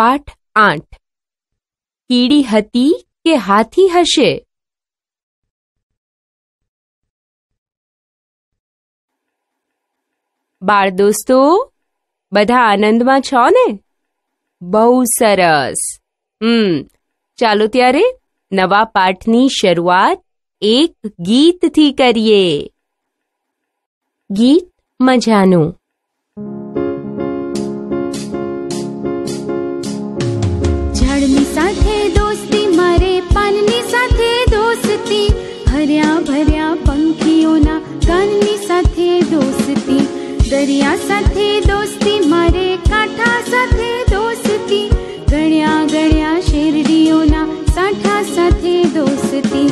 પાઠ આઠ કીડી હતી કે હાથી હશે બાળ દોસ્તો બધા આનંદમાં છો ને બહુ સરસ હમ ચાલો ત્યારે નવા પાઠની શરૂઆત એક ગીતથી કરીએ ગીત મજાનું भर्या भर्या पंखीओ गन्नी साथे दोस्ती दरिया साथे दोस्ती मारे काठा साथे दोस्ती गणिया गणिया शेरडीओ साठा साथे दोस्ती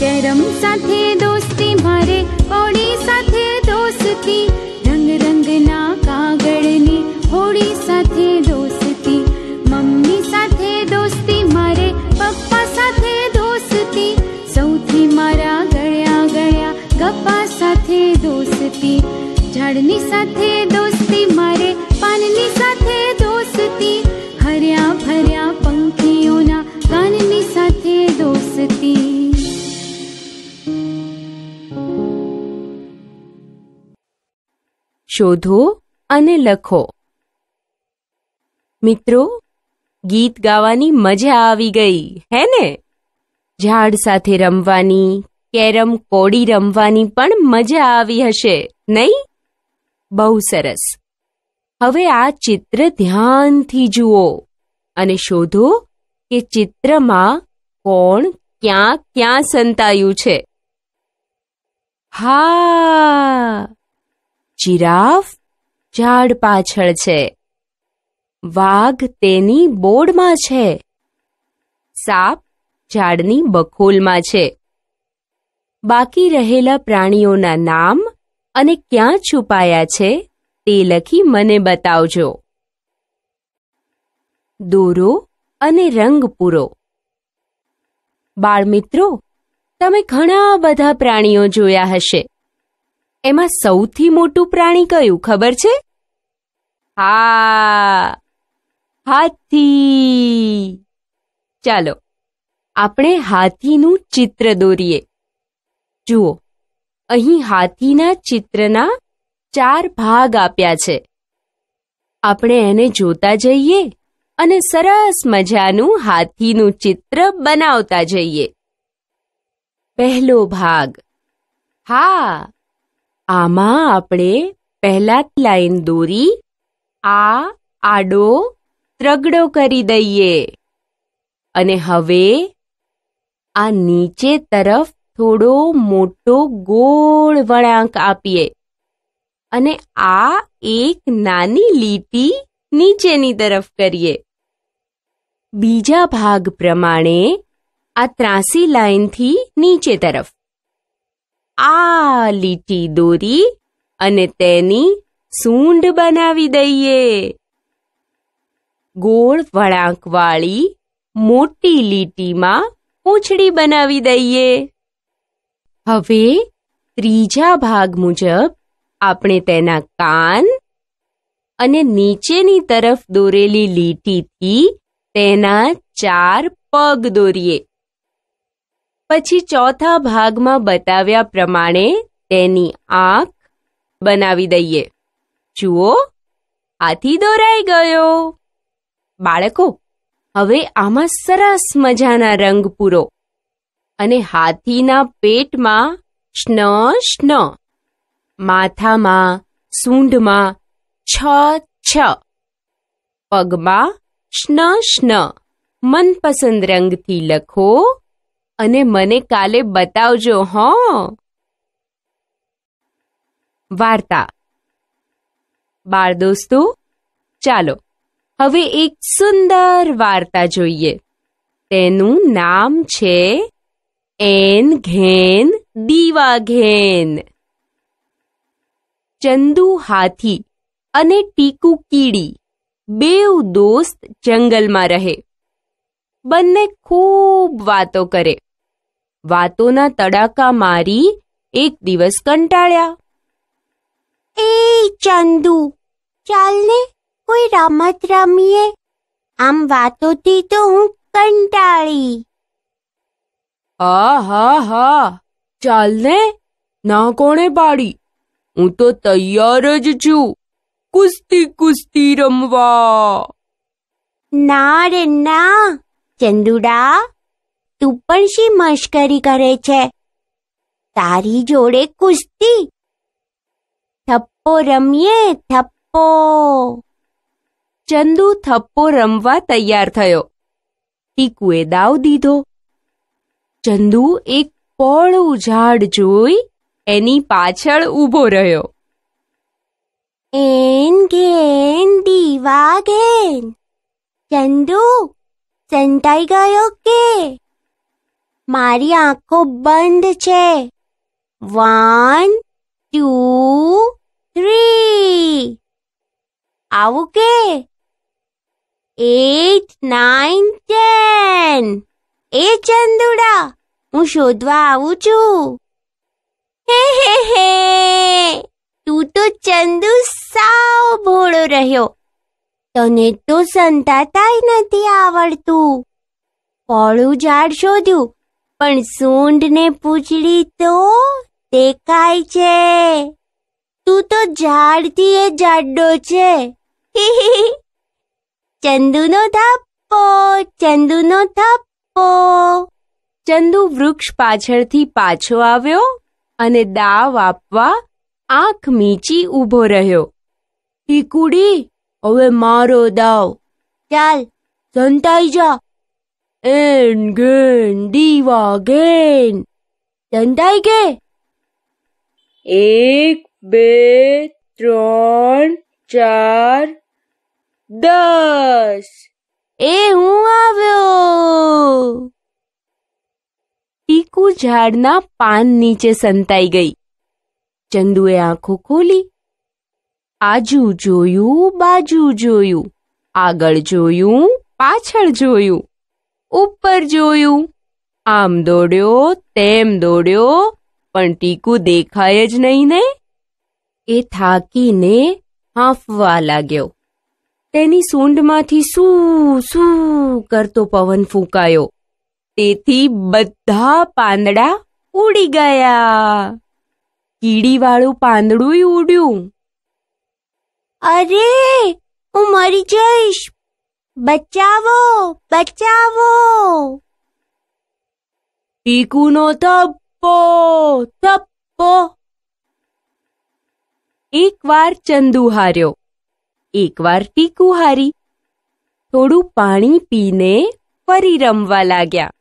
कैरम साथे दोस्ती भरे पौड़ी साथे दोस्ती रंग रंग ना कागड़नी होड़ी साथे દોસ્તી ઝાડની સાથે દોસ્તી મારે પાનની સાથે દોસ્તી હર્યા ભર્યા પંખીઓના ગાનની સાથે દોસ્તી શોધો અને લખો મિત્રો ગીત ગાવાની મજા આવી ગઈ હે ને ઝાડ સાથે રમવાની કેરમ કોડી રમવાની પણ મજા આવી હશે નહીં બહુ સરસ હવે આ ચિત્ર ધ્યાનથી જુઓ અને શોધો કે ચિત્રમાં કોણ ક્યાં ક્યાં સંતાયું છે હા જિરાફ ઝાડ પાછળ છે વાઘ તેની બોર્ડમાં છે સાપ ઝાડની બખોલમાં છે બાકી રહેલા પ્રાણીઓના નામ અને ક્યાં છુપાયા છે તે લખી મને બતાવજો દોરો અને રંગ પૂરો બાળમિત્રો તમે ઘણા બધા પ્રાણીઓ જોયા હશે એમાં સૌથી મોટું પ્રાણી કયું ખબર છે હા હાથી ચાલો આપણે હાથીનું ચિત્ર દોરીએ જુઓ અહીં હાથીના ચિત્રના ચાર ભાગ આપ્યા છે આપણે એને જોતા જઈએ અને સરસ મજાનું હાથીનું ચિત્ર બનાવતા જઈએ પહેલો ભાગ હા આમાં આપણે પહેલા લાઈન દોરી આ આડો ત્રગડો કરી દઈએ અને હવે આ નીચે તરફ થોડો મોટો ગોળ વળાંક આપીએ અને આ એક નાની લીટી નીચેની તરફ કરીએ બીજા ભાગ પ્રમાણે આ ત્રાસી લાઇનથી નીચે તરફ આ લીટી દોરી અને તેની સૂંઢ બનાવી દઈએ ગોળ વળાંકવાળી મોટી લીટીમાં પૂંછડી બનાવી દઈએ હવે ત્રીજા ભાગ મુજબ આપણે તેના કાન અને નીચેની તરફ દોરેલી લીટીથી તેના ચાર પગ દોરીએ પછી ચોથા ભાગમાં બતાવ્યા પ્રમાણે તેની આંખ બનાવી દઈએ જુઓ આથી દોરાઈ ગયો બાળકો હવે આમાં સરસ મજાના રંગ પૂરો અને હાથીના પેટમાં શ્ન શ્ન માથામાં સૂંઢમાં છ છ પગમાં શ્ન શ્ન મનપસંદ રંગથી લખો અને મને કાલે બતાવજો હો વાર્તા બાળ દોસ્તો ચાલો હવે એક સુંદર વાર્તા જોઈએ તેનું નામ છે એન ઘેન દીવા ઘેન ચંદુ હાથી અને ટીકુ કીડી બેવ દોસ્ત જંગલમાં રહે બંને ખૂબ વાતો કરે વાતોના તડાકા મારી એક દિવસ કંટાળ્યા એ ચંદુ ચાલને કોઈ રમત રમીએ આમ વાતોથી તો હું કંટાળી આ હા હા ચાલને ના કોણે પાડી હું તો તૈયાર જ છું કુસ્તી કુસ્તી રમવા ના રે ના ચંદુડા તું પણ શી મશ્કરી કરે છે તારી જોડે કુસ્તી થપ્પો રમીએ થપ્પો ચંદુ થપ્પો રમવા તૈયાર થયો ટીકુએ દાવ દીધો ચંદુ એક પોળું ઝાડ જોઈ એની પાછળ ઊભો રહ્યો એન ઘેન દીવા ઘેન ચંદુ સંતાઈ ગયો કે મારી આંખો બંધ છે વન ટુ થ્રી આવું કે એટ નાઇન ટેન એ ચંદુડા હું શોધવા આવું છું હે હે હે તું તો ચંદુ સાવ ભોળો રહ્યો તને તો સંતાતાય નથી આવડતું પોળું ઝાડ શોધ્યું પણ સૂંઢ ને પૂંછડી તો દેખાય છે તું તો ઝાડથી એ જાડો છે ચંદુનો થપ્પો ચંદુનો થપ્પો ચંદુ વૃક્ષ પાછળથી પાછો આવ્યો અને દાવ આપવા આંખ મીચી ઊભો રહ્યો ટીકુડી હવે મારો દાવ ચાલ સંતાઈ જા એન ગેન દીવા ગેન સંતાઈ ગે એક બે ત્રણ ચાર દસ એ હું આવ્યો ટીકુ ઝાડના પાન નીચે સંતાઈ ગઈ ચંદુએ આંખો ખોલી આજુ જોયું બાજુ જોયું આગળ જોયું પાછળ જોયું ઉપર જોયું આમ દોડ્યો તેમ દોડ્યો પણ ટીકુ દેખાય જ નહીં ને એ થાકીને હાંફવા લાગ્યો તેની સૂંઢમાંથી શું શું કરતો પવન ફૂંકાયો તેથી બધા પાંદડા ઉડી ગયા કીડીવાળું પાંદડું ઉડ્યું અરે હું મરી જઈશ બચાવો બચાવો પીકુનો થપ્પો થપ્પો એકવાર ચંદુ હાર્યો એકવાર ટીકુ હારી થોડું પાણી પીને ફરી રમવા લાગ્યા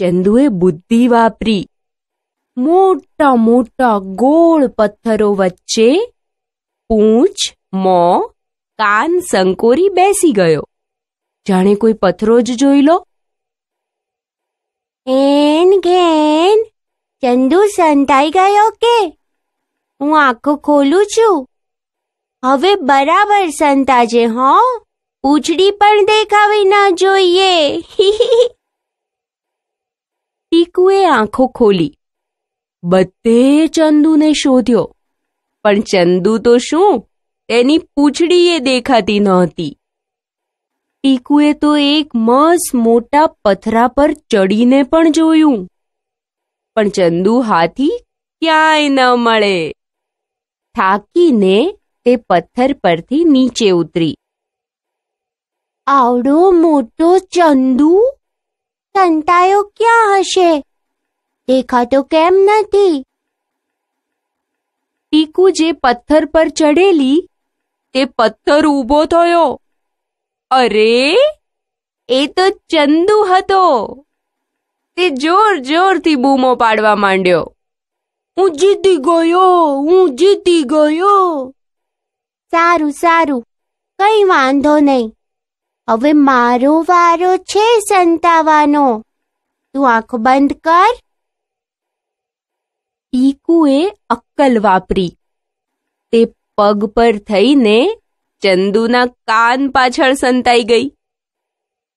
ચંદુએ બુદ્ધિ વાપરી મોટા મોટા ગોળ પથ્થરો વચ્ચે પૂંછ મો કાન સંકોરી બેસી ગયો જાણે કોઈ પથરો જ જોઈ લો એન ઘેન ચંદુ સંતાઈ ગયો કે હું આંખો ખોલું છું હવે બરાબર સંતાજે હો પૂછડી પણ દેખાવી ન જોઈએ ટીકુએ આંખો ખોલી બધે ચંદુને શોધ્યો પણ ચંદુ તો શું તેની પૂંછડીએ દેખાતી નહોતી ટીકુએ તો એક મસ મોટા પથરા પર ચડીને પણ જોયું પણ ચંદુ હાથી ક્યાંય ન મળે થાકીને તે પથ્થર પરથી નીચે ઉતરી આવડો મોટો ચંદુ સંતાયો ક્યાં હશે દેખાતો કેમ નથી ટીકુ જે પથ્થર પર ચડેલી તે પથ્થર ઊભો થયો અરે એ તો ચંદુ હતો તે જોર જોરથી બૂમો પાડવા માંડ્યો હું જીતી ગયો હું જીતી ગયો સારું સારું કઈ વાંધો નહીં હવે મારો વારો છે સંતાવાનો તું આંખ બંધ કર પીકુએ અક્કલ વાપરી તે પગ પર થઈને ચંદુના કાન પાછળ સંતાઈ ગઈ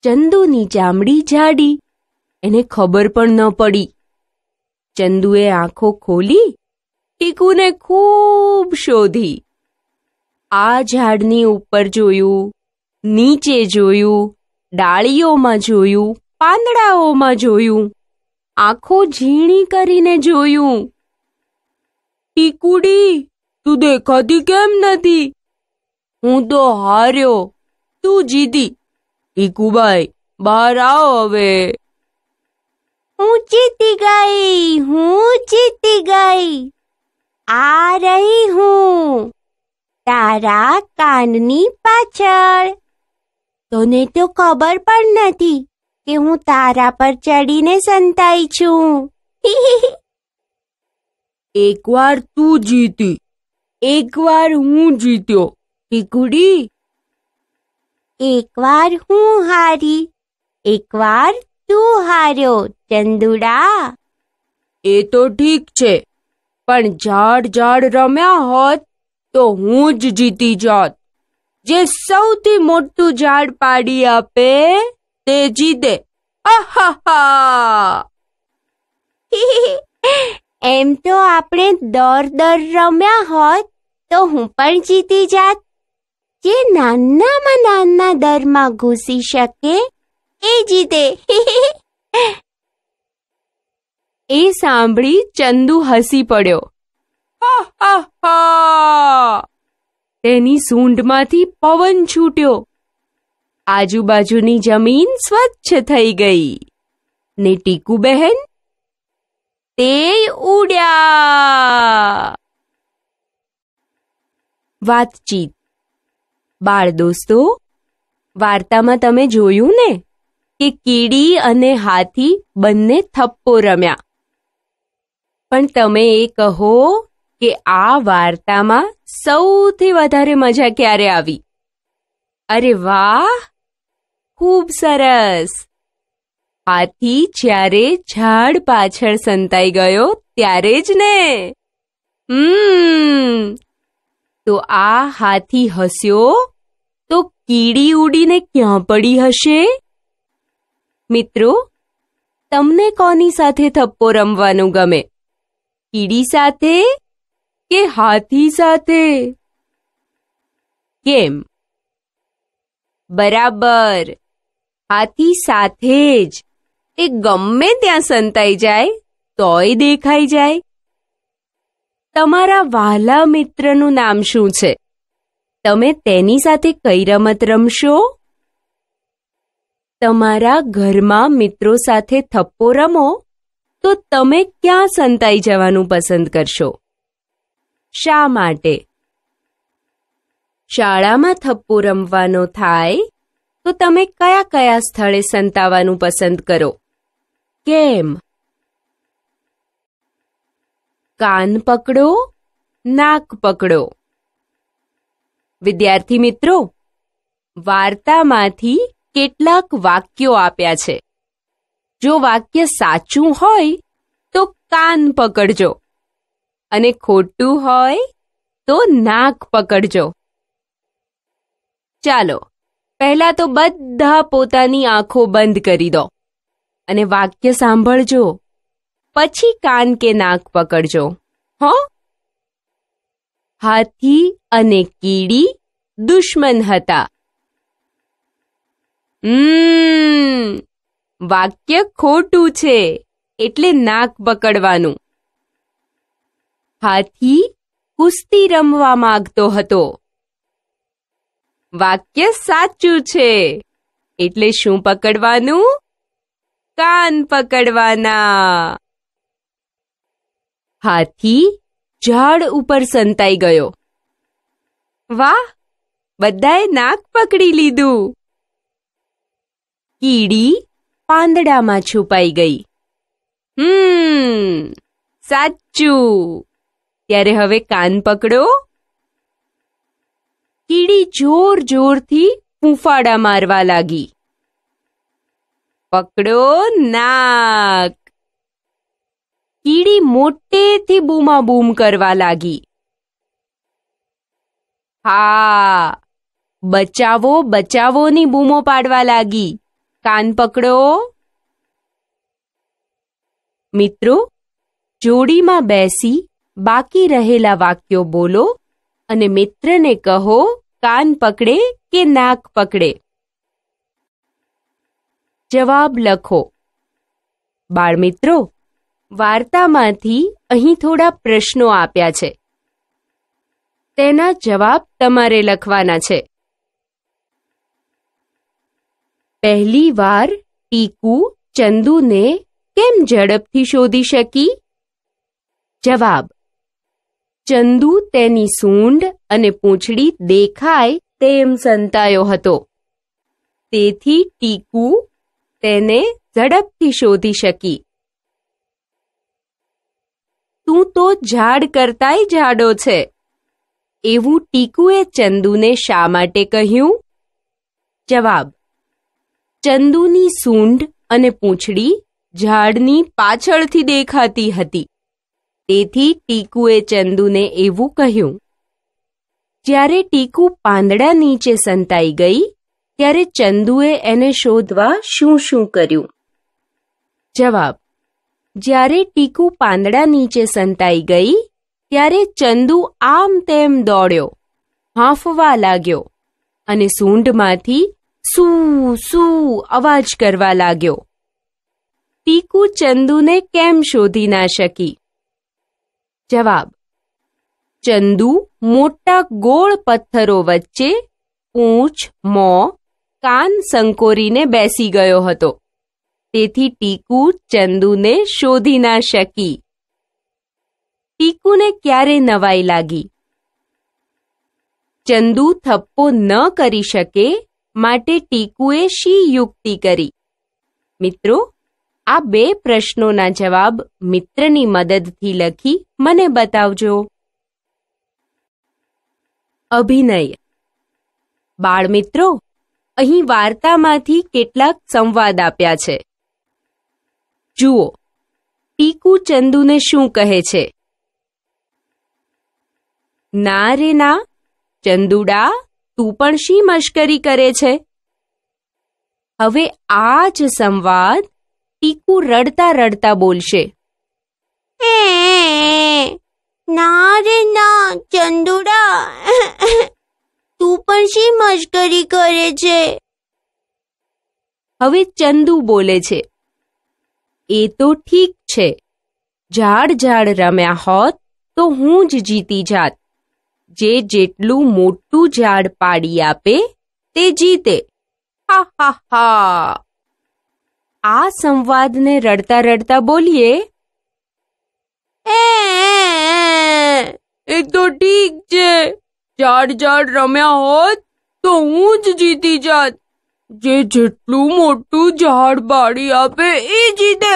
ચંદુની ચામડી જાડી એને ખબર પણ ન પડી ચંદુએ આંખો ખોલી ટીકુને ખૂબ શોધી આ ઝાડની ઉપર જોયું નીચે જોયું ડાળીઓમાં જોયું પાંદડાઓમાં જોયું આંખો ઝીણી કરીને જોયું ટીકુડી તું દેખાતી કેમ નથી હું તો હાર્યો તું જીતી ટીકુબાઈ બહાર આવો હવે હું જીતી ગઈ હું જીતી ગઈ આ રહી હું તારા કાનની પાછળ તને તો ખબર પણ નથી કે હું તારા પર ચડીને સંતાઈ છું એકવાર તું જીતી એકવાર હું જીત્યો ટીકુડી એકવાર હું હારી એકવાર તું હાર્યો ચંદુડા એ તો ઠીક છે પણ ઝાડ ઝાડ રમ્યા હોત તો હું જ જીતી જાત જે સૌથી મોટું ઝાડ પાડી આપે તે જીતે એમ તો આપણે દર દર રમ્યા હોત તો હું પણ જીતી જાત જે નાનામાં નાના દરમાં ઘૂસી શકે એ જીતે એ સાંભળી ચંદુ હસી પડ્યો હા હા હા તેની સૂંઢમાંથી પવન છૂટ્યો આજુબાજુની જમીન સ્વચ્છ થઈ ગઈ ને ટીકુ બહેન તે ઉડ્યા વાતચીત બાળ દોસ્તો વાર્તામાં તમે જોયું ને કે કીડી અને હાથી બંને થપ્પો રમ્યા પણ તમે એ કહો કે આ વાર્તામાં સૌથી વધારે મજા ક્યારે આવી અરે વાહ ખૂબ સરસ હાથી જ્યારે ઝાડ પાછળ સંતાઈ ગયો ત્યારે જ ને હમ તો આ હાથી હસ્યો તો કીડી ઉડીને ક્યાં પડી હશે મિત્રો તમને કોની સાથે થપ્પો રમવાનું ગમે કીડી સાથે કે હાથી સાથે કેમ બરાબર હાથી સાથે જ એ ગમે ત્યાં સંતાઈ જાય તોય દેખાઈ જાય તમારા વહાલા મિત્રનું નામ શું છે તમે તેની સાથે કઈ રમત રમશો તમારા ઘરમાં મિત્રો સાથે થપ્પો રમો તો તમે ક્યાં સંતાઈ જવાનું પસંદ કરશો શા માટે શાળામાં થપ્પુ રમવાનો થાય તો તમે કયા કયા સ્થળે સંતાવાનું પસંદ કરો કેમ કાન પકડો નાક પકડો વિદ્યાર્થી મિત્રો વાર્તામાંથી કેટલાક વાક્યો આપ્યા છે જો વાક્ય સાચું હોય તો કાન પકડજો અને ખોટું હોય તો નાક પકડજો ચાલો પહેલા તો બધા પોતાની આંખો બંધ કરી દો અને વાક્ય સાંભળજો પછી કાન કે નાક પકડજો હો હાથી અને કીડી દુશ્મન હતા વાક્ય ખોટું છે એટલે નાક પકડવાનું હાથી કુસ્તી રમવા માંગતો હતો વાક્ય સાચું છે એટલે શું પકડવાનું કાન પકડવાના હાથી ઝાડ ઉપર સંતાઈ ગયો વાહ બધાએ નાક પકડી લીધું કીડી પાંદડામાં છુપાઈ ગઈ હમ સાચું ત્યારે હવે કાન પકડો કીડી જોર જોરથી ફૂંફાડા મારવા લાગી પકડો નાક કીડી મોટેથી બૂમા બૂમ કરવા લાગી હા બચાવો બચાવોની બૂમો પાડવા લાગી કાન પકડો મિત્રો જોડીમાં બેસી બાકી રહેલા વાક્યો બોલો અને મિત્રને કહો કાન પકડે કે નાક પકડે જવાબ લખો બાળમિત્રો વાર્તામાંથી અહીં થોડા પ્રશ્નો આપ્યા છે તેના જવાબ તમારે લખવાના છે પહેલી વાર ટીકુ ચંદુને કેમ ઝડપથી શોધી શકી જવાબ ચંદુ તેની સૂંઢ અને પૂંછડી દેખાય તેમ સંતાયો હતો તેથી ટીકુ તેને ઝડપથી શોધી શકી તું તો ઝાડ કરતાય ઝાડો છે એવું ટીકુએ ચંદુને શા માટે કહ્યું જવાબ ચંદુની સૂંઢ અને પૂંછડી ઝાડની પાછળથી દેખાતી હતી તેથી ટીકુએ ચંદુને એવું કહ્યું જ્યારે ટીકુ પાંદડા નીચે સંતાઈ ગઈ ત્યારે ચંદુએ એને શોધવા શું શું કર્યું જવાબ જ્યારે ટીકુ પાંદડા નીચે સંતાઈ ગઈ ત્યારે ચંદુ આમ તેમ દોડ્યો હાંફવા લાગ્યો અને સૂંઢમાંથી સુ સુ અવાજ કરવા લાગ્યો ટીકુ ચંદુને કેમ શોધી ના શકી જવાબ ચંદુ મોટા ગોળ પથ્થરો વચ્ચે પૂંછ મો કાન સંકોરીને બેસી ગયો હતો તેથી ટીકુ ચંદુને શોધી ના શકી ટીકુને ક્યારે નવાઈ લાગી ચંદુ થપ્પો ન કરી શકે માટે ટીકુએ શી યુક્તિ કરી મિત્રો આ બે પ્રશ્નોના જવાબ મિત્રની મદદથી લખી મને બતાવજો અભિનય બાળમિત્રો અહીં વાર્તામાંથી કેટલાક સંવાદ આપ્યા છે જુઓ ટીકુ ચંદુને શું કહે છે ના રે ના ચંદુડા તું પણ શી મશ્કરી કરે છે હવે આ જ સંવાદ ટીકુ રડતા રડતા બોલશે ના રે ના ચંદુડા તું પણ શી મશ્કરી કરે છે હવે ચંદુ બોલે છે એ તો ઠીક છે ઝાડ ઝાડ રમ્યા હોત તો હું જ જીતી જાત જે જેટલું મોટું ઝાડ પાડી આપે તે જીતે હા હા હા આ સંવાદને રડતા રડતા બોલીએ એ તો ઠીક છે ચાર ચાર રમ્યા હોત તો હું જ જીતી જાત જે જેટલું મોટું ઝાડ બાળી આપે એ જીતે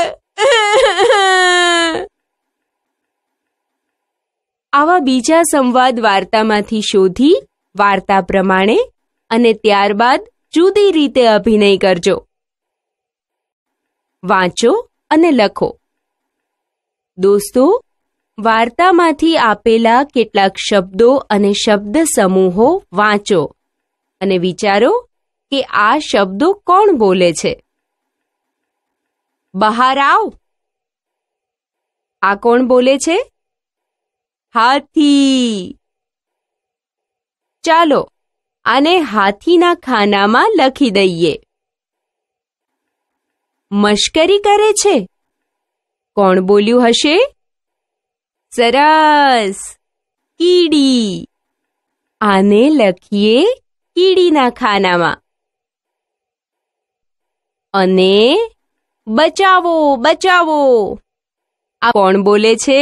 આવા બીજા સંવાદ વાર્તામાંથી શોધી વાર્તા પ્રમાણે અને ત્યારબાદ જુદી રીતે અભિનય કરજો વાંચો અને લખો દોસ્તો વાર્તામાંથી આપેલા કેટલાક શબ્દો અને શબ્દ સમૂહો વાંચો અને વિચારો કે આ શબ્દો કોણ બોલે છે બહાર આવ આ કોણ બોલે છે હાથી ચાલો આને હાથીના ખાનામાં લખી દઈએ મશ્કરી કરે છે કોણ બોલ્યું હશે સરસ કીડી આને લખીએ કીડીના ખાનામાં અને બચાવો બચાવો આ કોણ બોલે છે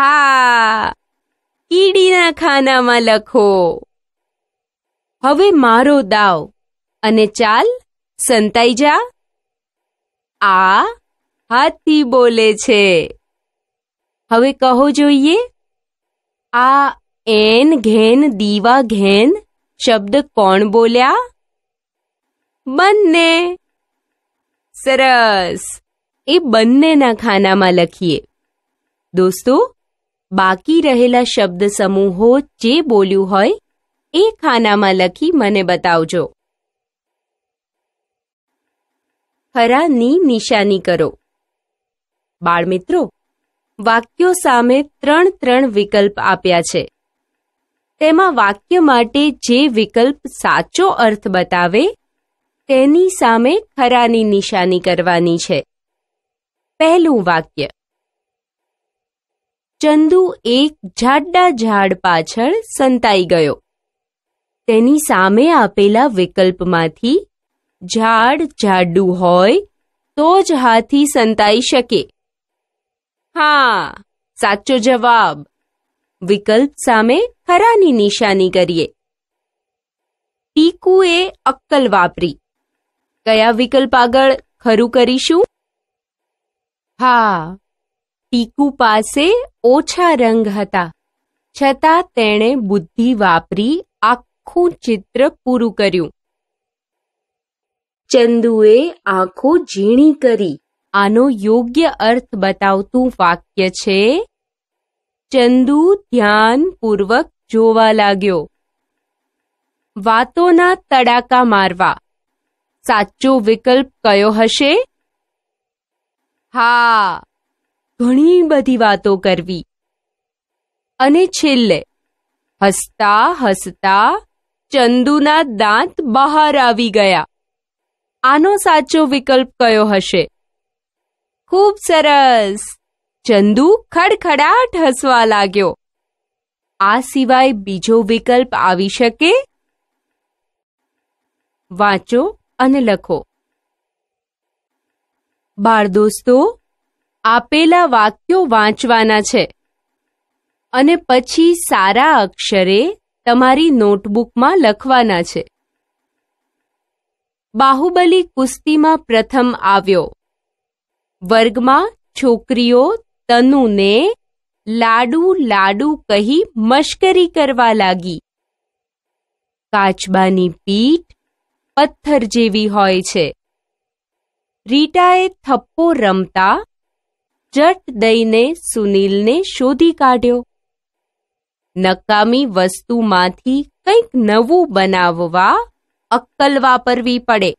હા કીડીના ખાનામાં લખો હવે મારો દાવ અને ચાલ સંતાઈ જા આ હાથી બોલે છે હવે કહો જોઈએ આ એન ઘેન દીવા ઘેન શબ્દ કોણ બોલ્યા બંને સરસ એ બંનેના ખાનામાં લખીએ દોસ્તો બાકી રહેલા શબ્દ સમૂહો જે બોલ્યું હોય એ ખાનામાં લખી મને બતાવજો ખરાની નિશાની કરો બાળમિત્રો વાક્યો સામે ત્રણ ત્રણ વિકલ્પ આપ્યા છે તેમાં વાક્ય માટે જે વિકલ્પ સાચો અર્થ બતાવે તેની સામે ખરાની નિશાની કરવાની છે પહેલું વાક્ય ચંદુ એક જાડા ઝાડ પાછળ સંતાઈ ગયો તેની સામે આપેલા વિકલ્પમાંથી ઝાડ જાડું હોય તો જ હાથી સંતાઈ શકે હા સાચો જવાબ વિકલ્પ સામે ખરાની નિશાની કરીએ ટીકુએ અક્કલ વાપરી કયા વિકલ્પ આગળ ખરું કરીશું હા ટીકુ પાસે ઓછા રંગ હતા છતાં તેણે બુદ્ધિ વાપરી આખું ચિત્ર પૂરું કર્યું ચંદુએ આંખો ઝીણી કરી આનો યોગ્ય અર્થ બતાવતું વાક્ય છે ચંદુ ધ્યાનપૂર્વક જોવા લાગ્યો વાતોના તડાકા મારવા સાચો વિકલ્પ કયો હશે હા ઘણી બધી વાતો કરવી અને છેલ્લે હસતા હસતા ચંદુના દાંત બહાર આવી ગયા આનો સાચો વિકલ્પ કયો હશે ખૂબ સરસ ચંદુ ખડખડાટ હસવા લાગ્યો આ સિવાય બીજો વિકલ્પ આવી શકે વાંચો અને લખો બાળ દોસ્તો આપેલા વાક્યો વાંચવાના છે અને પછી સારા અક્ષરે તમારી નોટબુકમાં લખવાના છે બાહુબલી કુસ્તીમાં પ્રથમ આવ્યો વર્ગમાં છોકરીઓ તનુને લાડુ લાડુ કહી મશ્કરી કરવા લાગી કાચબાની પીઠ પથ્થર જેવી હોય છે રીટાએ થપ્પો રમતા જટ દઈને સુનિલને શોધી કાઢ્યો નકામી વસ્તુમાંથી કંઈક નવું બનાવવા અક્કલ વાપરવી પડે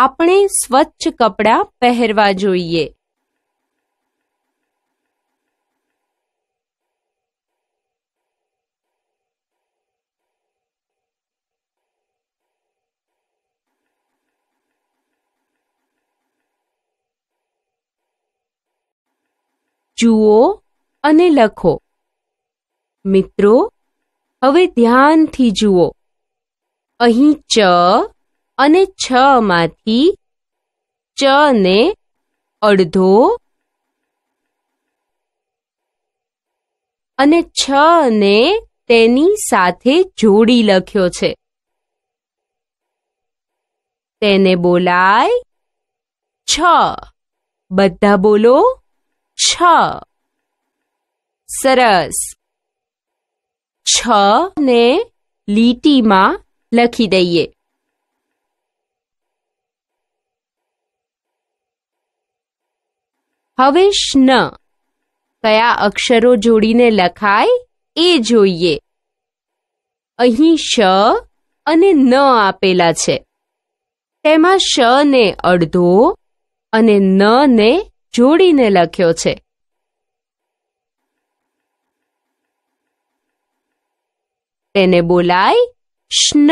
આપણે સ્વચ્છ કપડાં પહેરવા જોઈએ જુઓ અને લખો મિત્રો હવે ધ્યાનથી જુઓ અહીં ચ અને છ માંથી ચ ને અડધો અને છ ને તેની સાથે જોડી લખ્યો છે તેને બોલાય છ બધા બોલો છ સરસ છ ને લીટીમાં લખી દઈએ હવે ન કયા અક્ષરો જોડીને લખાય એ જોઈએ અહીં શ અને ન આપેલા છે તેમાં શ ને અડધો અને ન ને જોડીને લખ્યો છે તેને બોલાય શ્ન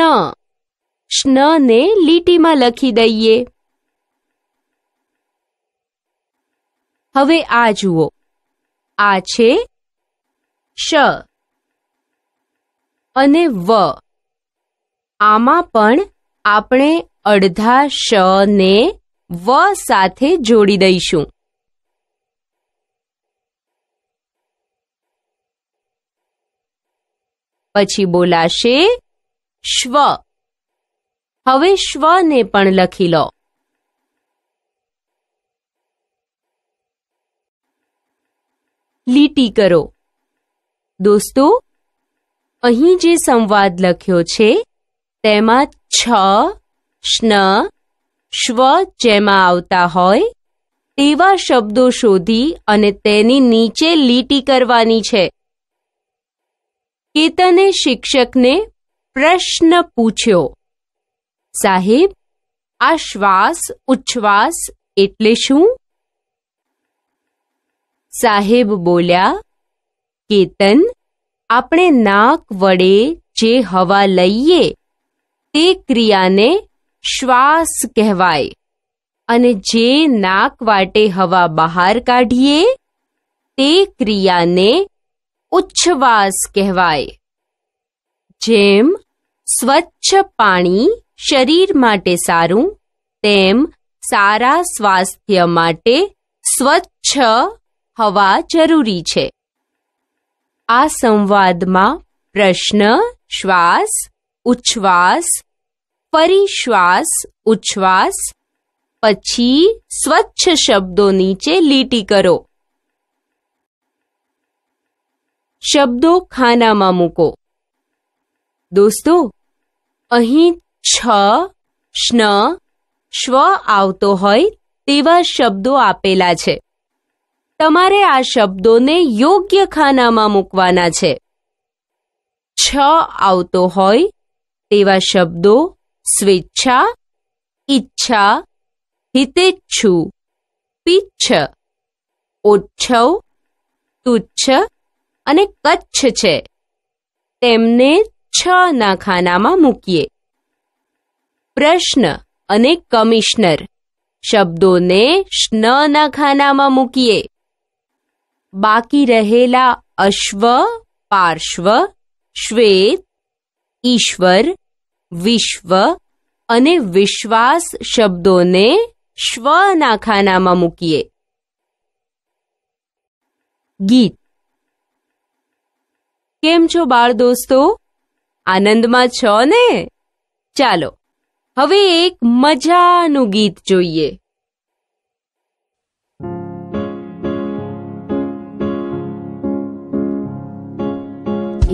શ્ન ને લીટીમાં લખી દઈએ હવે આ જુઓ આ છે શ અને વ આમાં પણ આપણે અડધા શ ને વ સાથે જોડી દઈશું પછી બોલાશે શ્વ હવે શ્વ ને પણ લખી લો લીટી કરો દોસ્તો અહીં જે સંવાદ લખ્યો છે તેમાં છ શ્ન શ્વ જેમાં આવતા હોય તેવા શબ્દો શોધી અને તેની નીચે લીટી કરવાની છે કેતને શિક્ષકને प्रश्न पूछो साहेब आ श्वास उच्छ्वास एटले शू साहेब बोलया केतन अपने नाक वड़े जे हवा लइए ते क्रिया ने श्वास कहवाय अने जे नाक वाटे हवा बाहर काढ़िए ते क्रिया ने उच्छ्वास कहवाय जेम સ્વચ્છ પાણી શરીર માટે સારું તેમ સારા સ્વાસ્થ્ય માટે સ્વચ્છ હવા જરૂરી છે આ સંવાદમાં પ્રશ્ન શ્વાસ ઉચ્છવાસ ફરી શ્વાસ ઉચ્છ્વાસ પછી સ્વચ્છ શબ્દો નીચે લીટી કરો શબ્દો ખાનામાં મૂકો દોસ્તો અહીં છ શ્ન શ્વ આવતો હોય તેવા શબ્દો આપેલા છે તમારે આ શબ્દોને યોગ્ય ખાનામાં મૂકવાના છે છ આવતો હોય તેવા શબ્દો સ્વેચ્છા ઈચ્છા હિતેચ્છુ પિચ્છ ઓચ્છવ તુચ્છ અને કચ્છ છે તેમને છ ના ખાનામાં મૂકીએ પ્રશ્ન અને કમિશનર શબ્દોને શ્ન ના ખાનામાં મૂકીએ બાકી રહેલા અશ્વ પાર્શ્વ શ્વેત ઈશ્વર વિશ્વ અને વિશ્વાસ શબ્દોને શ્વ ના ખાનામાં મૂકીએ ગીત કેમ છો બાળ દોસ્તો आनंद में छने चलो अब एक मजा अनु गीत જોઈએ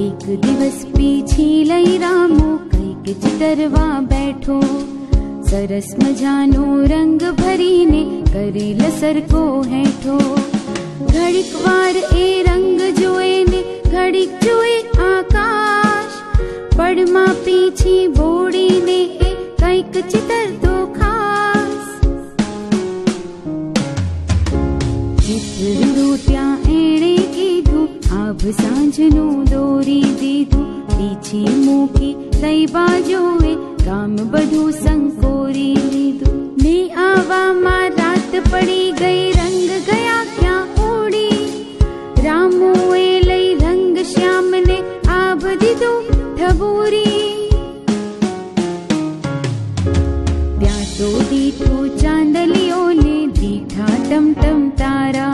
એક દિવસ પીછી લઈ રામો કઈ કિતરવા બેઠો સરસ મજાનો રંગ ભરીને કરે લસરકો હેઠો ઘડકવાર એ રંગ જોએ ને ઘડક જોએ આકા परमा पीछी बोड़ी ने कैक चितर दुखस चित विदू त्या एड़े की दुख अब दोरी दीदो पीछी मुकी नै बाजूए काम बधु संकोरी दीदो नी आवा मा दांत पड़ी गई रंग गया क्या ओड़ी राम ओए ले रंग श्याम ले आब दीदो कण्ठभूरी व्यासो दीठो चान्दलियो ने दीठा टं टं तारा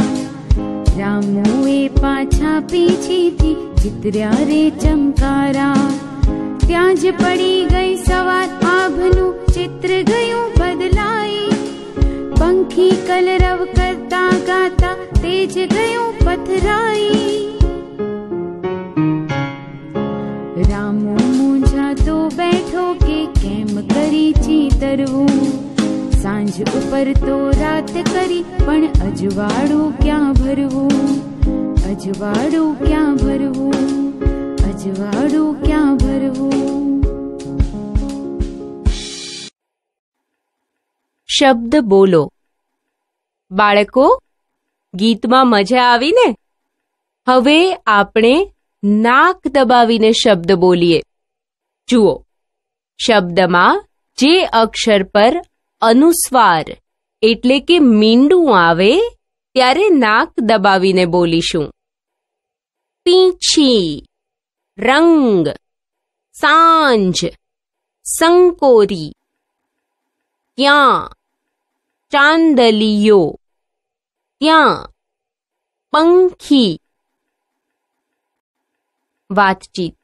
रामो ए पाछा पीछी थी चित्र्या रे चमकारा त्याज पड़ी गई सवार आभनु चित्र गयू बदलाई पंखी कलरव करता गाता तेज गयू पथराई સામો મૂંઝાતો બેઠો કે કેમ કરી ચીતરવું સાંજ ઉપર તો રાત કરી પણ અજવાળું ક્યાં ભરવું અજવાળું ક્યાં ભરવું અજવાળું ક્યાં ભરવું શબ્દ બોલો બાળકો ગીતમાં મજા આવી ને હવે આપણે નાક દબાવીને શબ્દ બોલીએ જુઓ શબ્દમાં જે અક્ષર પર અનુસ્વાર એટલે કે મીંડું આવે ત્યારે નાક દબાવીને બોલીશું પીંછી રંગ સાંજ સંકોરી ત્યાં ચાંદલિયો ત્યાં પંખી વાતચીત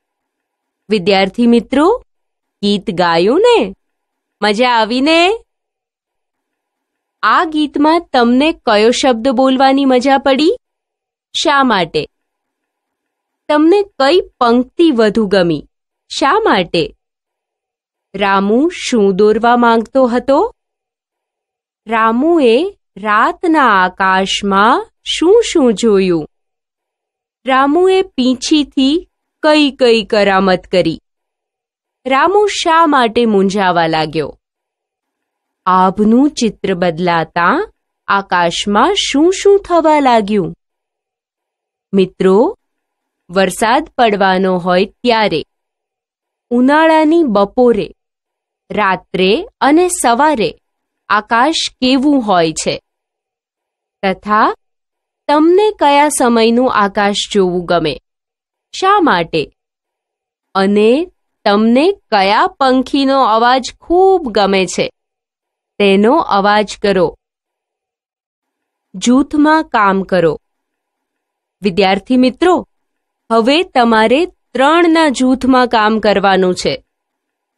વિદ્યાર્થી મિત્રો ગીત ગાયું ને મજા આવીને આ ગીતમાં તમને કયો શબ્દ બોલવાની મજા પડી શા માટે તમને કઈ પંક્તિ વધુ ગમી શા માટે રામુ શું દોરવા માંગતો હતો રામુએ રાતના આકાશમાં શું શું જોયું રામુએ પીંછીથી કઈ કઈ કરામત કરી રામુ શા માટે મૂંઝાવા લાગ્યો આભનું ચિત્ર બદલાતા આકાશમાં શું શું થવા લાગ્યું મિત્રો વરસાદ પડવાનો હોય ત્યારે ઉનાળાની બપોરે રાત્રે અને સવારે આકાશ કેવું હોય છે તથા તમને કયા સમયનું આકાશ જોવું ગમે શા માટે અને તમને કયા પંખીનો અવાજ ખૂબ ગમે છે તેનો અવાજ કરો જૂથમાં કામ કરો વિદ્યાર્થી મિત્રો હવે તમારે ત્રણના જૂથમાં કામ કરવાનું છે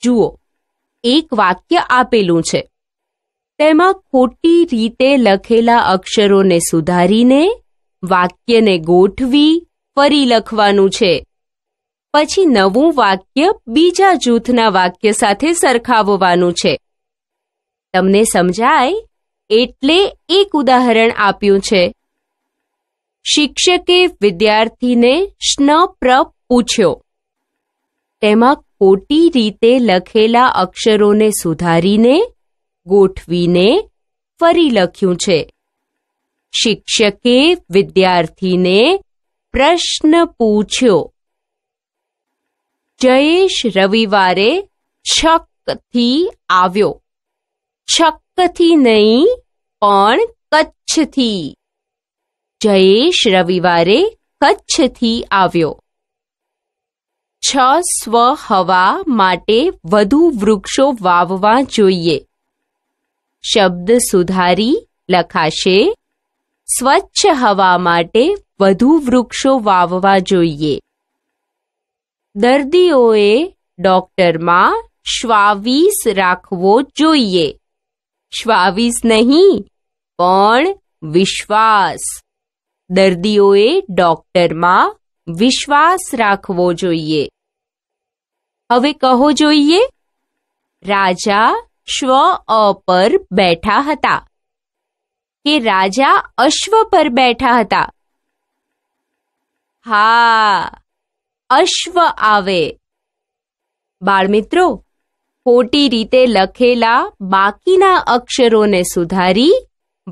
જુઓ એક વાક્ય આપેલું છે તેમાં ખોટી રીતે લખેલા અક્ષરોને સુધારીને વાક્યને ગોઠવી ફરી લખવાનું છે પછી નવું વાક્ય બીજા જૂથના વાક્ય સાથે સરખાવવાનું છે તમને સમજાય એટલે એક ઉદાહરણ આપ્યું છે શિક્ષકે વિદ્યાર્થીને સ્ન પ્ર પૂછ્યો તેમાં ખોટી રીતે લખેલા અક્ષરોને સુધારીને ગોઠવીને ફરી લખ્યું છે શિક્ષકે વિદ્યાર્થીને પ્રશ્ન પૂછ્યો જયેશ રવિવારે છકથી આવ્યો છકથી નહીં પણ કચ્છથી જયેશ રવિવારે કચ્છથી આવ્યો છ સ્વ હવા માટે વધુ વૃક્ષો વાવવા જોઈએ શબ્દ સુધારી લખાશે સ્વચ્છ હવા માટે वधू वृक्षो वाववा જોઈએ દર્દીઓ એ ડોક્ટરમાં શ્વાવિસ રાખવો જોઈએ શ્વાવિસ નહીં પણ વિશ્વાસ દર્દીઓ એ ડોક્ટરમાં વિશ્વાસ રાખવો જોઈએ હવે કહો જોઈએ રાજા શ્વા અ પર બેઠા હતા કે રાજા અશ્વ પર બેઠા હતા હા અશ્વ આવે બાળમિત્રો ખોટી રીતે લખેલા બાકીના અક્ષરોને સુધારી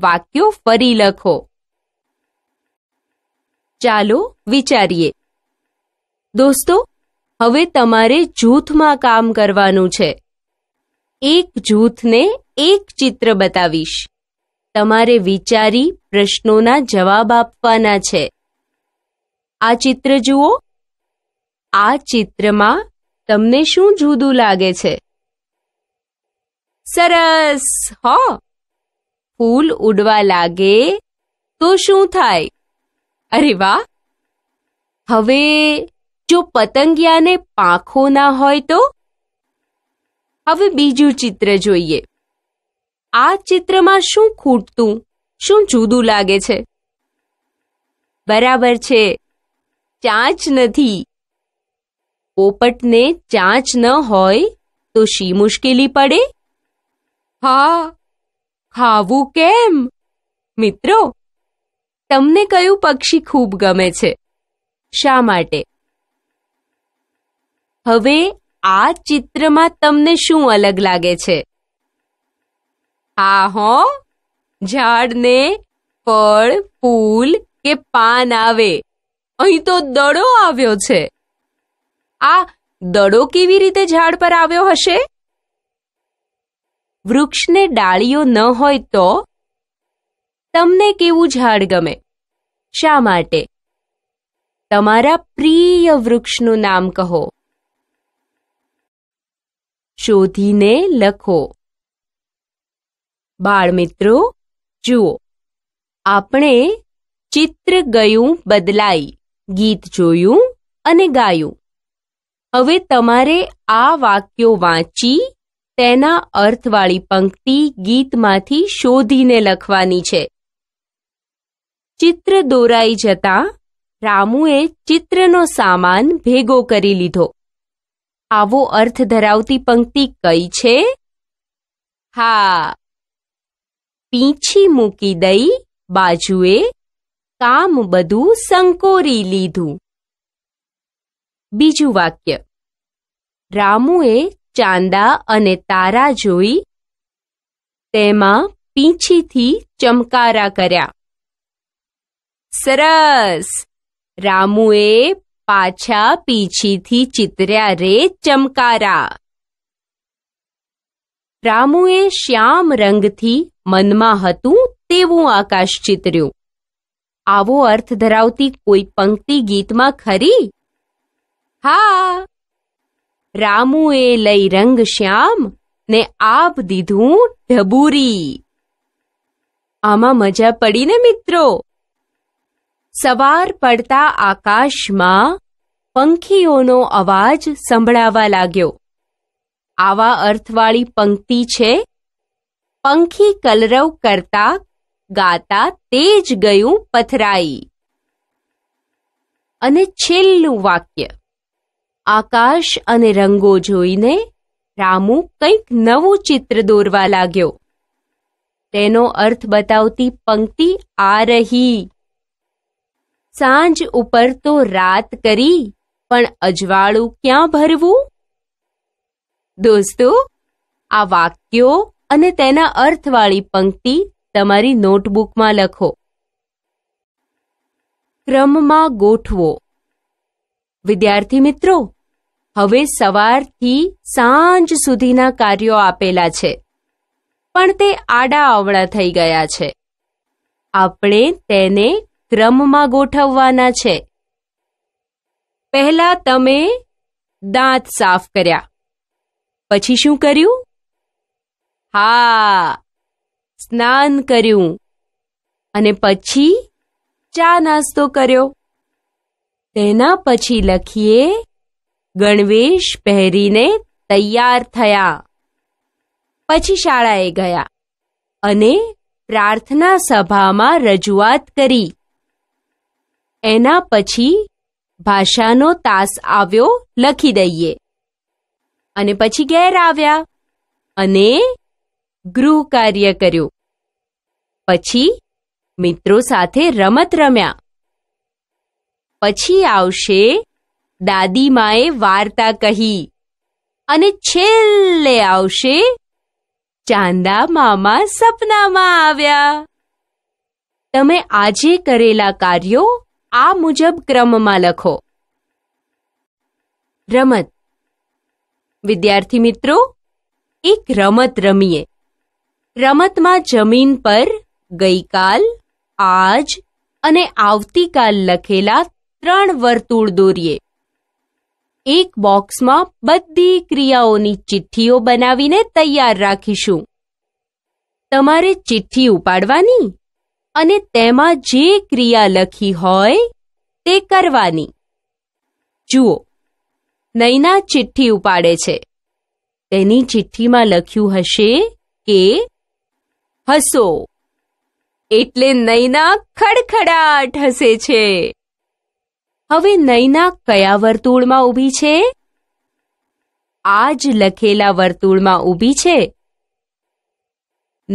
વાક્યો ફરી લખો ચાલો વિચારીએ દોસ્તો હવે તમારે જૂથમાં કામ કરવાનું છે એક જૂથને એક ચિત્ર બતાવીશ તમારે વિચારી પ્રશ્નોના જવાબ આપવાના છે આ ચિત્ર જુઓ આ ચિત્રમાં તમને શું જુદું લાગે છે સરસ હ ફૂલ ઉડવા લાગે તો શું થાય અરે વાહ હવે જો પતંગિયાને પાંખો ના હોય તો હવે બીજું ચિત્ર જોઈએ આ ચિત્રમાં શું ખૂટતું શું જુદું લાગે છે બરાબર છે ચાંચ નથી પોપટને ચાંચ ન હોય તો શી મુશ્કેલી પડે હા ખાવું કેમ મિત્રો તમને કયું પક્ષી ખૂબ ગમે છે શા માટે હવે આ ચિત્રમાં તમને શું અલગ લાગે છે હા હો ઝાડને ફળ ફૂલ કે પાન આવે અહીં તો દડો આવ્યો છે આ દડો કેવી રીતે ઝાડ પર આવ્યો હશે વૃક્ષને ડાળીઓ ન હોય તો તમને કેવું ઝાડ ગમે શા માટે તમારા પ્રિય વૃક્ષનું નામ કહો શોધીને લખો બાળમિત્રો જુઓ આપણે ચિત્ર ગયું બદલાઈ ગીત જોયું અને ગાયું હવે તમારે આ વાક્યો વાંચી તેના અર્થવાળી પંક્તિ ગીતમાંથી શોધીને લખવાની છે ચિત્ર દોરાઈ જતા રામુએ ચિત્રનો સામાન ભેગો કરી લીધો આવો અર્થ ધરાવતી પંક્તિ કઈ છે હા પીંછી મૂકી દઈ બાજુએ કામ બધું સંકોરી લીધું બીજું વાક્ય રામુએ ચાંદા અને તારા જોઈ તેમાં પીંછીથી ચમકારા કર્યા સરસ રામુએ પાછા પીંછીથી ચિતર્યા રે ચમકારા રામુએ શ્યામ રંગથી મનમાં હતું તેવું આકાશ ચિતર્યું આવો અર્થ ધરાવતી કોઈ પંક્તિ ગીતમાં ખરી હા રામુએ લઈ રંગ શ્યામ ને આપ દીધું ઢબૂરી આમાં મજા પડીને મિત્રો સવાર પડતા આકાશમાં પંખીઓનો અવાજ સંભળાવા લાગ્યો આવા અર્થવાળી પંક્તિ છે પંખી કલરવ કરતા ગાતા તે ગયું પથરાઈ અને છેલ્લું વાક્ય આકાશ અને રંગો જોઈને રામુ કંઈક નવું ચિત્ર દોરવા લાગ્યો તેનો અર્થ બતાવતી પંક્તિ આ રહી સાંજ ઉપર તો રાત કરી પણ અજવાળું ક્યાં ભરવું દોસ્તો આ વાક્યો અને તેના અર્થવાળી પંક્તિ તમારી નોટબુકમાં લખો ક્રમમાં ગોઠવો વિદ્યાર્થી મિત્રો હવે સવારથી સાંજ સુધીના કાર્યો આપેલા છે પણ તે આડા અવળા થઈ ગયા છે આપણે તેને ક્રમમાં ગોઠવવાના છે પહેલા તમે દાંત સાફ કર્યા પછી શું કર્યું હા સ્નાન કર્યું અને પછી ચા નાસ્તો કર્યો તેના પછી લખીએ ગણવેશ પહેરીને તૈયાર થયા પછી શાળાએ ગયા અને પ્રાર્થના સભામાં રજૂઆત કરી એના પછી ભાષાનો તાસ આવ્યો લખી દઈએ અને પછી ઘેર આવ્યા અને ગૃહ કાર્ય કર્યું પછી મિત્રો સાથે રમત રમ્યા પછી આવશે દાદીમાએ વાર્તા કહી અને છેલ્લે આવશે ચાંદા મામા સપનામાં આવ્યા તમે આજે કરેલા કાર્યો આ મુજબ ક્રમમાં લખો રમત વિદ્યાર્થી મિત્રો એક રમત રમીએ રમતમાં જમીન પર ગઈકાલ આજ અને આવતીકાલ લખેલા ત્રણ વર્તુળ દોરીએ એક બોક્સમાં બધી ક્રિયાઓની ચિઠ્ઠીઓ બનાવીને તૈયાર રાખીશું તમારે ચિઠ્ઠી ઉપાડવાની અને તેમાં જે ક્રિયા લખી હોય તે કરવાની જુઓ નૈના ચિઠ્ઠી ઉપાડે છે તેની ચિઠ્ઠીમાં લખ્યું હશે કે હસો એટલે નૈના ખડખડાટ હસે છે હવે નૈના કયા વર્તુળમાં ઊભી છે આજ લખેલા વર્તુળમાં ઊભી છે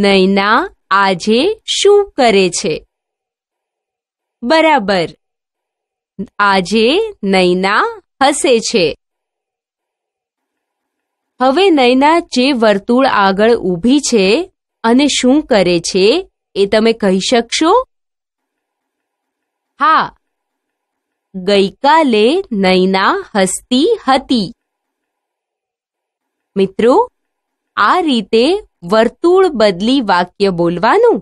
નૈના આજે શું કરે છે બરાબર આજે નૈના હસે છે હવે નયના જે વર્તુળ આગળ ઊભી છે અને શું કરે છે એ તમે કહી શકશો હા ગઈકાલે નૈના હસ્તી હતી મિત્રો આ રીતે વર્તુળ બદલી વાક્ય બોલવાનું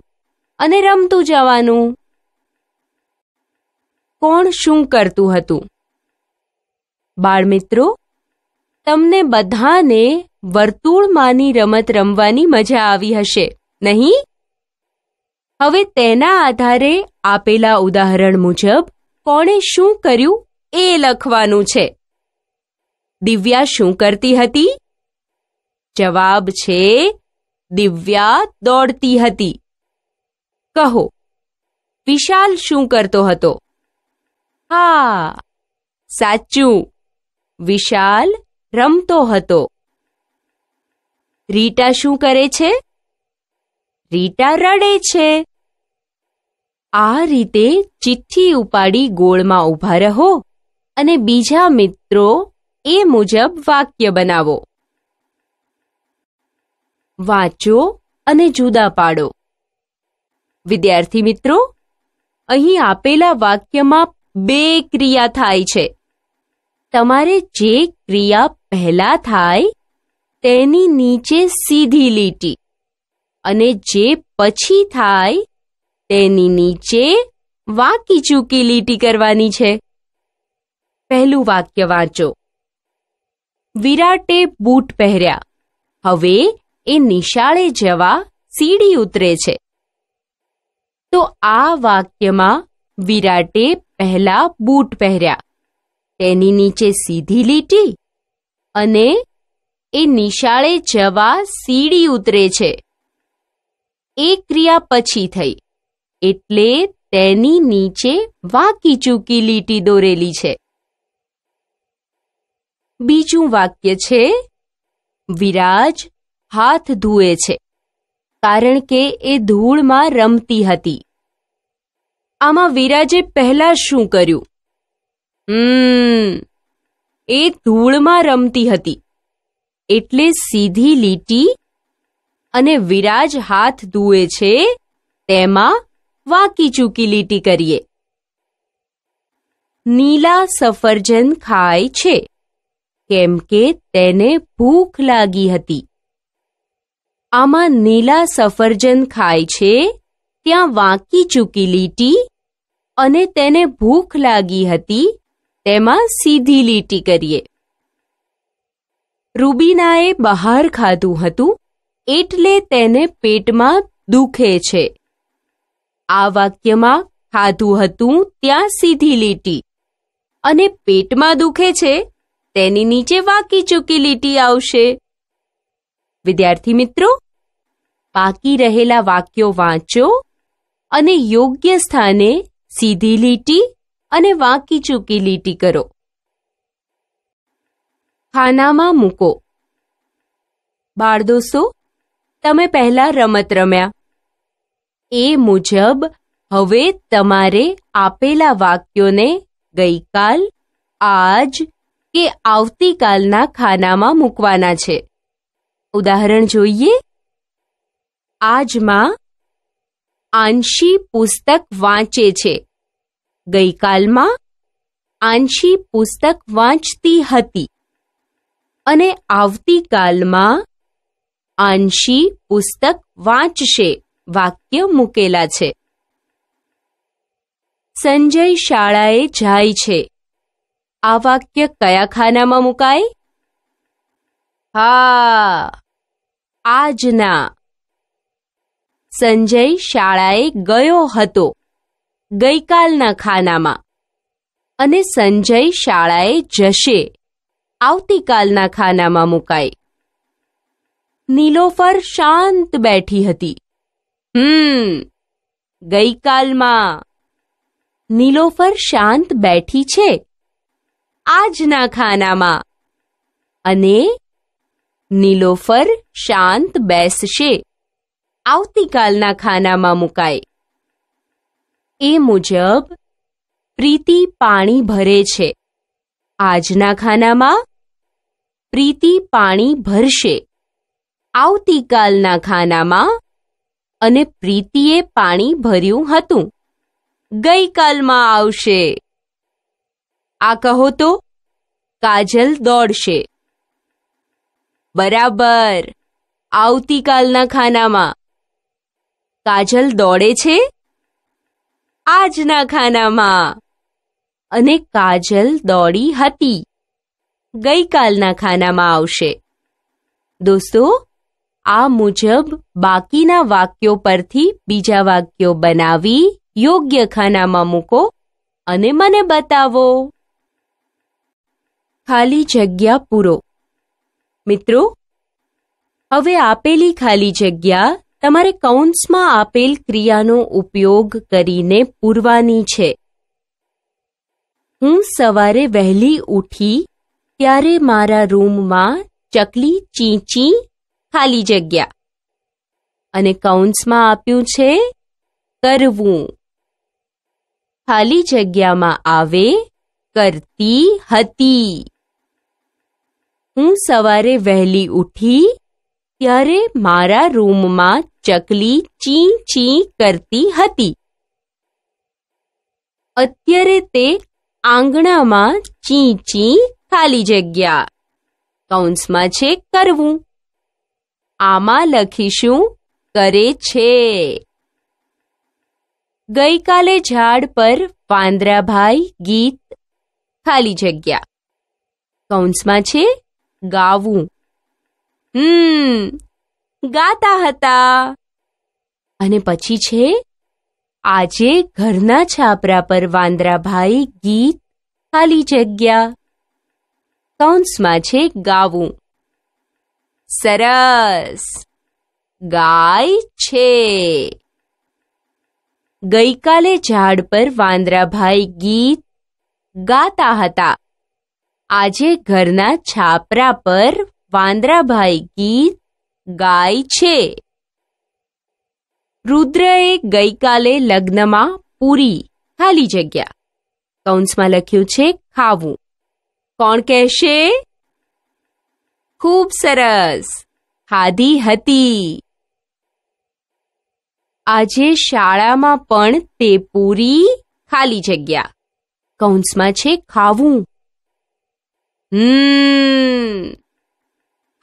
અને રમતું જવાનું કોણ શું કરતું હતું બાળમિત્રો તમને બધાને વર્તુળમાંની રમત રમવાની મજા આવી હશે નહીં હવે તેના આધારે આપેલા ઉદાહરણ મુજબ કોણે શું કર્યું એ લખવાનું છે દિવ્યા શું કરતી હતી જવાબ છે દિવ્યા દોડતી હતી કહો વિશાલ શું કરતો હતો હા સાચું વિશાલ રમતો હતો રીટા શું કરે છે રીટા રડે છે આ રીતે ચિઠ્ઠી ઉપાડી ગોળમાં ઊભા રહો અને બીજા મિત્રો એ મુજબ વાક્ય બનાવો વાંચો અને જુદા પાડો વિદ્યાર્થી મિત્રો અહીં આપેલા વાક્યમાં બે ક્રિયા થાય છે તમારે જે ક્રિયા પહેલા થાય તેની નીચે સીધી લીટી અને જે પછી થાય તેની નીચે વાકી ચૂકી લીટી કરવાની છે પહેલું વાક્ય વાંચો વિરાટે બૂટ પહેર્યા હવે એ નિશાળે જવા સીડી ઉતરે છે તો આ વાક્યમાં વિરાટે પહેલા બૂટ પહેર્યા તેની નીચે સીધી લીટી અને એ નિશાળે જવા સીડી ઉતરે છે એ ક્રિયા પછી થઈ એટલે તેની નીચે વાકી ચૂકી લીટી દોરેલી છે બીજું વાક્ય છે વિરાજ હાથ ધુએ છે કારણ કે એ ધૂળમાં રમતી હતી આમાં વિરાજે પહેલા શું કર્યું હમ એ ધૂળમાં રમતી હતી એટલે સીધી લીટી અને વિરાજ હાથ ધુએ છે તેમાં વાકી ચૂકી લીટી કરીએ નીલા સફરજન ખાય છે કેમ કે તેને ભૂખ લાગી હતી આમાં નીલા સફરજન ખાય છે ત્યાં વાંકી ચૂકી લીટી અને તેને ભૂખ લાગી હતી તેમાં સીધી લીટી કરીએ રૂબીનાએ બહાર ખાધું હતું એટલે તેને પેટમાં દુખે છે આ વાક્યમાં ખાધું હતું ત્યાં સીધી લીટી અને પેટમાં દુખે છે તેની નીચે વાકી ચૂકી લીટી આવશે વિદ્યાર્થી મિત્રો બાકી રહેલા વાક્યો વાંચો અને યોગ્ય સ્થાને સીધી લીટી અને વાંકી ચૂકી લીટી કરો ખાનામાં મૂકો બાળ દોસ્તો તમે પહેલા રમત રમ્યા એ મુજબ હવે તમારે આપેલા વાક્યોને ગઈકાલ આજ કે આવતીકાલના ખાનામાં મૂકવાના છે ઉદાહરણ જોઈએ આજમાં આંશી પુસ્તક વાંચે છે ગઈકાલમાં આંશી પુસ્તક વાંચતી હતી અને આવતીકાલમાં આંશી પુસ્તક વાંચશે વાક્ય મૂકેલા છે સંજય શાળાએ જાય છે આ વાક્ય કયા ખાનામાં મુકાય હા આજના સંજય શાળાએ ગયો હતો ગઈકાલના ખાનામાં અને સંજય શાળાએ જશે આવતીકાલના ખાનામાં મુકાય નીલોફર શાંત બેઠી હતી હમ ગઈકાલમાં નીલોફર શાંત બેઠી છે આજના ખાનામાં અને નીલોફર શાંત બેસશે આવતીકાલના ખાનામાં મુકાય એ મુજબ પ્રીતિ પાણી ભરે છે આજના ખાનામાં પ્રીતિ પાણી ભરશે આવતીકાલના ખાનામાં અને પ્રીતિએ પાણી ભર્યું હતું ગઈકાલમાં આવશે આ કહો તો કાજલ દોડશે બરાબર આવતીકાલના ખાનામાં કાજલ દોડે છે આજના ખાનામાં અને કાજલ દોડી હતી ગઈકાલના ખાનામાં આવશે દોસ્તો આ મુજબ બાકીના વાક્યો પરથી બીજા વાક્યો બનાવી યોગ્ય ખાનામાં મૂકો અને મને બતાવો ખાલી જગ્યા પૂરો મિત્રો હવે આપેલી ખાલી જગ્યા તમારે કૌંસમાં આપેલ ક્રિયાનો ઉપયોગ કરીને પૂરવાની છે હું સવારે વહેલી ઉઠી ત્યારે મારા રૂમમાં ચકલી ચીંચી ખાલી જગ્યા અને કૌંસમાં આપ્યું છે કરવું ખાલી જગ્યામાં આવે કરતી હતી હું સવારે વહેલી ઉઠી ત્યારે મારા રૂમમાં ચકલી ચી ચી કરતી હતી અત્યારે તે આંગણામાં ચી ચી ખાલી જગ્યા કૌંસમાં છે કરવું આમાં લખીશું કરે છે ગઈકાલે ઝાડ પર વાંદરાભાઈ ગીત ખાલી જગ્યા કૌંસમાં છે ગાવું હમ ગાતા હતા અને પછી છે આજે ઘરના છાપરા પર વાંદરાભાઈ ગીત ખાલી જગ્યા કૌંસમાં છે ગાવું સરસ ગાય છે ગઈકાલે ઝાડ પર વાંદરાભાઈ ગીત ગાતા હતા આજે ઘરના છાપરા પર વાંદરાભાઈ ગીત ગાય છે રુદ્રએ ગઈકાલે લગ્નમાં પૂરી ખાલી જગ્યા કૌંસમાં લખ્યું છે ખાવું કોણ કહેશે ખૂબ સરસ હાદી હતી આજે શાળામાં પણ તે પૂરી ખાલી જગ્યા કૌંસમાં છે ખાવું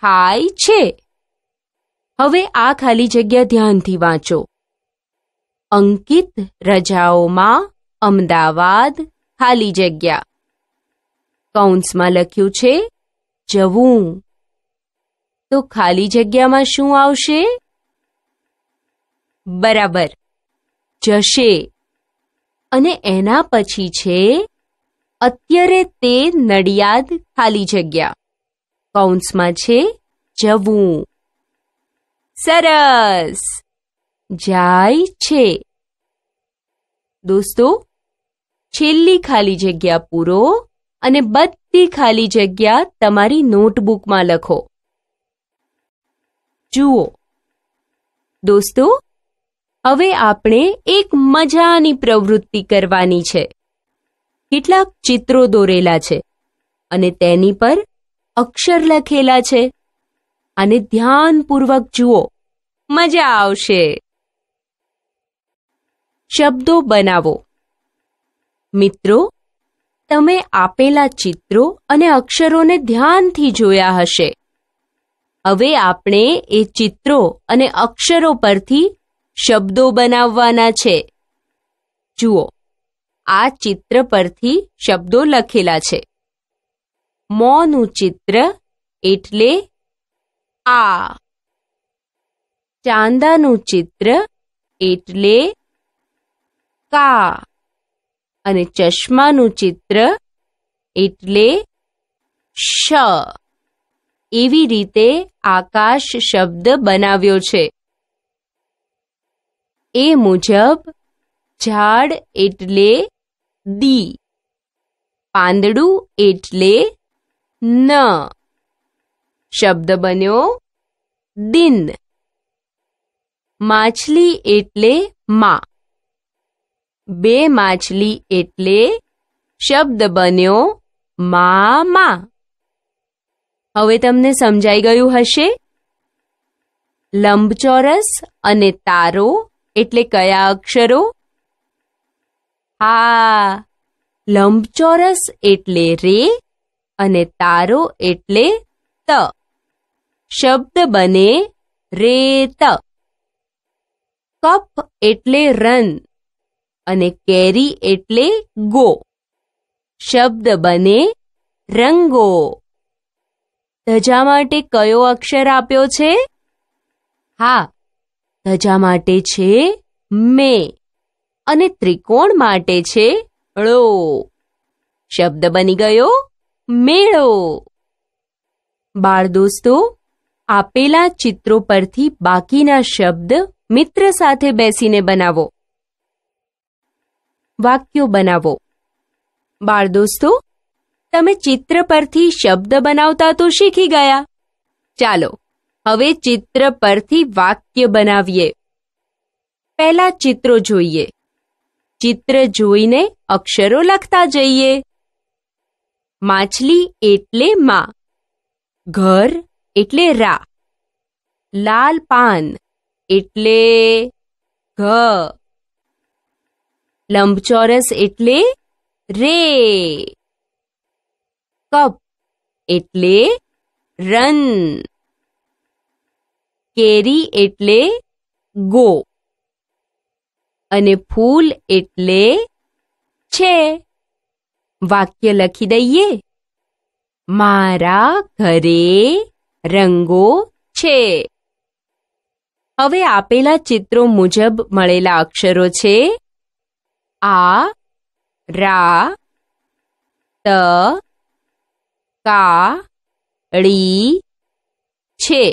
હાય છે હવે આ ખાલી જગ્યા ધ્યાનથી વાંચો અંકિત રજાઓમાં અમદાવાદ ખાલી જગ્યા કૌંસમાં લખ્યું છે જવું તો ખાલી જગ્યામાં શું આવશે બરાબર જશે અને એના પછી છે અત્યારે તે નડિયાદ ખાલી જગ્યા કૌંસમાં છે જવું સરસ જાય છે દોસ્તો છેલ્લી ખાલી જગ્યા પૂરો અને બધી ખાલી જગ્યા તમારી નોટબુકમાં લખો જુઓ દોસ્તો હવે આપણે એક મજાની પ્રવૃત્તિ કરવાની છે કેટલાક ચિત્રો દોરેલા છે અને તેની પર અક્ષર લખેલા છે અને ધ્યાનપૂર્વક જુઓ મજા આવશે શબ્દો બનાવો મિત્રો તમે આપેલા ચિત્રો અને અક્ષરોને ધ્યાનથી જોયા હશે હવે આપણે એ ચિત્રો અને અક્ષરો પરથી શબ્દો બનાવવાના છે જુઓ આ ચિત્ર પરથી શબ્દો લખેલા છે મોનું ચિત્ર એટલે આ ચાંદાનું ચિત્ર એટલે કા અને ચશ્માનું ચિત્ર એટલે શ એવી રીતે આકાશ શબ્દ બનાવ્યો છે એ મુજબ ઝાડ એટલે દી પાંદડું એટલે ન શબ્દ બન્યો દિન માછલી એટલે માં બે માછલી એટલે શબ્દ બન્યો મામા હવે તમને સમજાઈ ગયું હશે લંબચોરસ અને તારો એટલે કયા અક્ષરો હા લંબચોરસ એટલે રે અને તારો એટલે ત શબ્દ બને રેત કપ એટલે રન અને કેરી એટલે ગો શબ્દ બને રંગો ધજા માટે કયો અક્ષર આપ્યો છે હા ધજા માટે છે મે અને ત્રિકોણ માટે છે ળો શબ્દ બની ગયો મેળો બાળ દોસ્તો આપેલા ચિત્રો પરથી બાકીના શબ્દ મિત્ર સાથે બેસીને બનાવો વાક્યો બનાવો બાળ દોસ્તો તમે ચિત્ર પરથી શબ્દ બનાવતા તો શીખી ગયા ચાલો હવે ચિત્ર પરથી વાક્ય બનાવીએ પહેલા ચિત્રો જોઈએ ચિત્ર જોઈને અક્ષરો લખતા જઈએ માછલી એટલે માં ઘર એટલે રા લાલ પાન એટલે ઘ લંબચોરસ એટલે રે કપ એટલે રન કેરી એટલે ગો અને ફૂલ એટલે છે વાક્ય લખી દઈએ મારા ઘરે રંગો છે હવે આપેલા ચિત્રો મુજબ મળેલા અક્ષરો છે આ રા ત કા ળી છે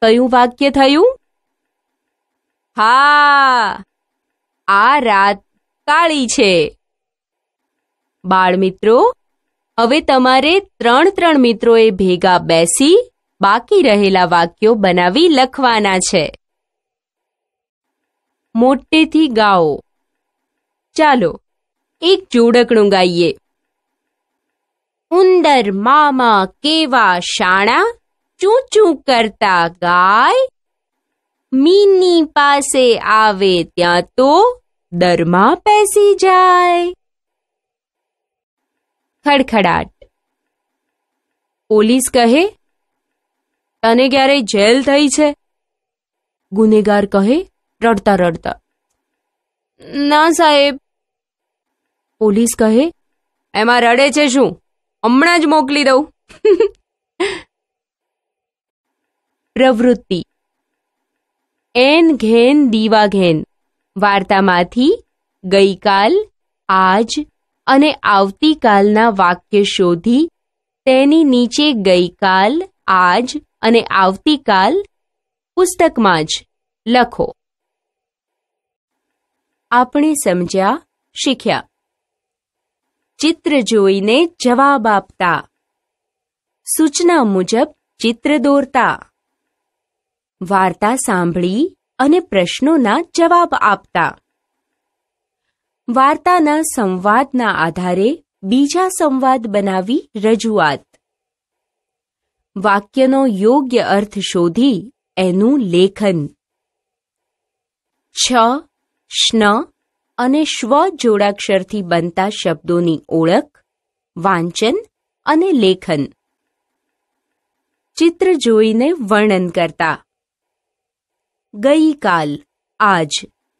કયું વાક્ય થયું હા આ રાત કાળી છે બાળ મિત્રો હવે તમારે ત્રણ ત્રણ મિત્રોએ ભેગા બેસી બાકી રહેલા વાક્યો બનાવી લખવાના છે મોટેથી ગાઓ चलो एक जोड़कू गाइए उंदर मामा केवा शाणा चू चू करता गाय मीनी पासे आवे त्या तो दरमा पैसी जाए खड़खड़ाट पोलिस कहे तने क्यारे जेल थई छे गुनेगार कहे रड़ता रड़ता ना साहेब પોલીસ કહે એમાં રડે છે શું હમણાં જ મોકલી દઉં પ્રવૃત્તિ એન ઘેન દીવા ઘેન વાર્તામાંથી ગઈકાલ આજ અને આવતીકાલના વાક્ય શોધી તેની નીચે ગઈકાલ આજ અને આવતીકાલ પુસ્તકમાં જ લખો આપણે સમજ્યા શીખ્યા ચિત્ર જોઈને જવાબ આપતા સૂચના મુજબ ચિત્ર દોરતા વાર્તા સાંભળી અને પ્રશ્નોના જવાબ આપતા વાર્તાના સંવાદના આધારે બીજા સંવાદ બનાવી રજૂઆત વાક્યનો યોગ્ય અર્થ શોધી એનું લેખન છ શ્ન અને શ્વ જોડાક્ષરથી બનતા શબ્દોની ઓળખ વાંચન અને લેખન ચિત્ર જોઈને વર્ણન કરતા ગઈકાલ આજ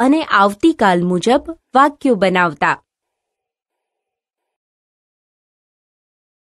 અને આવતીકાલ મુજબ વાક્યો બનાવતા